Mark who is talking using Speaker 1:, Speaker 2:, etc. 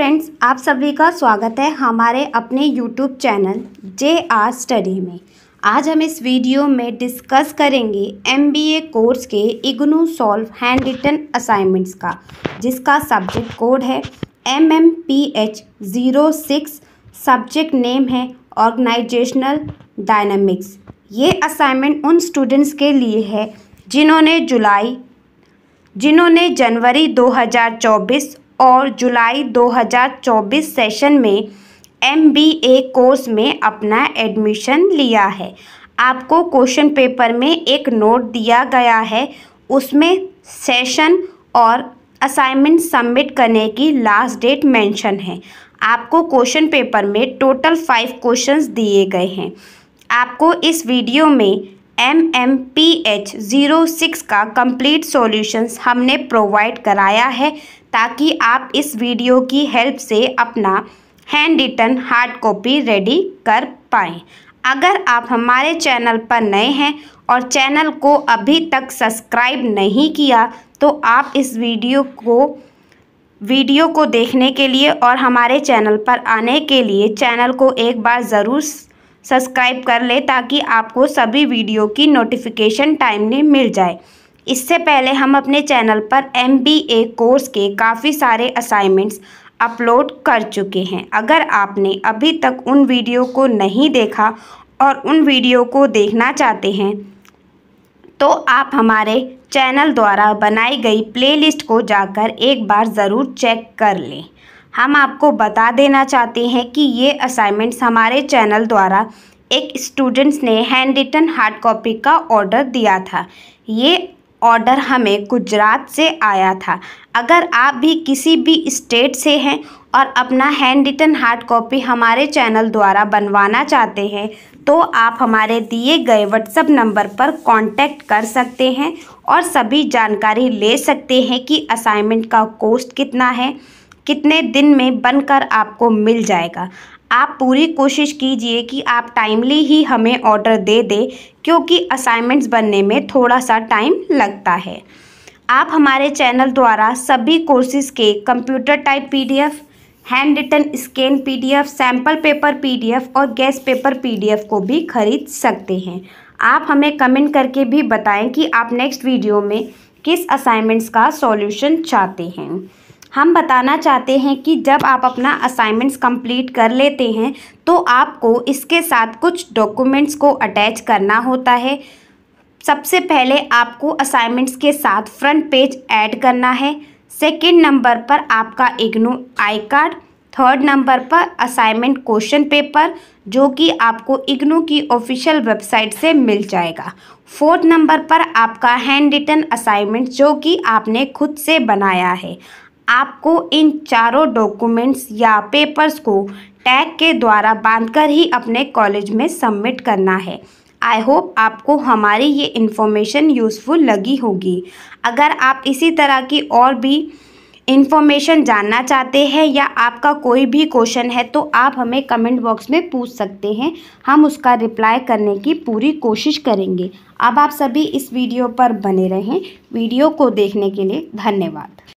Speaker 1: friends आप सभी का स्वागत है हमारे अपने YouTube channel J R study में आज हम इस वीडियो में डिस्कस करेंगे एम बी ए कोर्स के IGNOU solve hand written assignments का जिसका सब्जेक्ट कोड है M M P H zero six subject name है ऑर्गेनाइजेशनल डायनामिक्स ये असाइनमेंट उन स्टूडेंट्स के लिए है जिन्होंने जुलाई जिन्होंने जनवरी 2024 और जुलाई 2024 सेशन में एम कोर्स में अपना एडमिशन लिया है आपको क्वेश्चन पेपर में एक नोट दिया गया है उसमें सेशन और असाइनमेंट सबमिट करने की लास्ट डेट मेंशन है आपको क्वेश्चन पेपर में टोटल फाइव क्वेश्चंस दिए गए हैं आपको इस वीडियो में M M P H zero six का कंप्लीट सॉल्यूशंस हमने प्रोवाइड कराया है ताकि आप इस वीडियो की हेल्प से अपना hand written hard copy ready कर पाएँ अगर आप हमारे चैनल पर नए हैं और चैनल को अभी तक सब्सक्राइब नहीं किया तो आप इस वीडियो को वीडियो को देखने के लिए और हमारे चैनल पर आने के लिए चैनल को एक बार ज़रूर सब्सक्राइब कर ले ताकि आपको सभी वीडियो की नोटिफिकेशन टाइमली मिल जाए इससे पहले हम अपने चैनल पर एम कोर्स के काफ़ी सारे असाइनमेंट्स अपलोड कर चुके हैं अगर आपने अभी तक उन वीडियो को नहीं देखा और उन वीडियो को देखना चाहते हैं तो आप हमारे चैनल द्वारा बनाई गई प्लेलिस्ट को जाकर एक बार ज़रूर चेक कर लें हम आपको बता देना चाहते हैं कि ये असाइनमेंट्स हमारे चैनल द्वारा एक स्टूडेंट्स ने हैंड रिटन हार्ड कॉपी का ऑर्डर दिया था ये ऑर्डर हमें गुजरात से आया था अगर आप भी किसी भी स्टेट से हैं और अपना हैंड रिटन हार्ड कॉपी हमारे चैनल द्वारा बनवाना चाहते हैं तो आप हमारे दिए गए व्हाट्सएप नंबर पर कांटेक्ट कर सकते हैं और सभी जानकारी ले सकते हैं कि असाइनमेंट का कोस्ट कितना है कितने दिन में बनकर आपको मिल जाएगा आप पूरी कोशिश कीजिए कि आप टाइमली ही हमें ऑर्डर दे दें क्योंकि असाइनमेंट्स बनने में थोड़ा सा टाइम लगता है आप हमारे चैनल द्वारा सभी कोर्सेज़ के computer type PDF hand written scan PDF sample paper PDF और गैस पेपर पीडीएफ को भी खरीद सकते हैं आप हमें कमेंट करके भी बताएं कि आप नेक्स्ट वीडियो में किस असाइनमेंट्स का सॉल्यूशन चाहते हैं हम बताना चाहते हैं कि जब आप अपना असाइनमेंट्स कंप्लीट कर लेते हैं तो आपको इसके साथ कुछ डॉक्यूमेंट्स को अटैच करना होता है सबसे पहले आपको असाइनमेंट्स के साथ फ्रंट पेज ऐड करना है सेकेंड नंबर पर आपका IGNOU I card third number पर असाइनमेंट क्वेश्चन पेपर जो कि आपको इग्नू की ऑफिशियल वेबसाइट से मिल जाएगा फोर्थ नंबर पर आपका हैंड रिटन असाइनमेंट जो कि आपने खुद से बनाया है आपको इन चारों डॉक्यूमेंट्स या पेपर्स को टैग के द्वारा बांधकर ही अपने कॉलेज में सबमिट करना है आई होप आपको हमारी ये इन्फॉर्मेशन यूज़फुल लगी होगी अगर आप इसी तरह की और भी इन्फॉर्मेशन जानना चाहते हैं या आपका कोई भी क्वेश्चन है तो आप हमें कमेंट बॉक्स में पूछ सकते हैं हम उसका रिप्लाई करने की पूरी कोशिश करेंगे अब आप सभी इस वीडियो पर बने रहें वीडियो को देखने के लिए धन्यवाद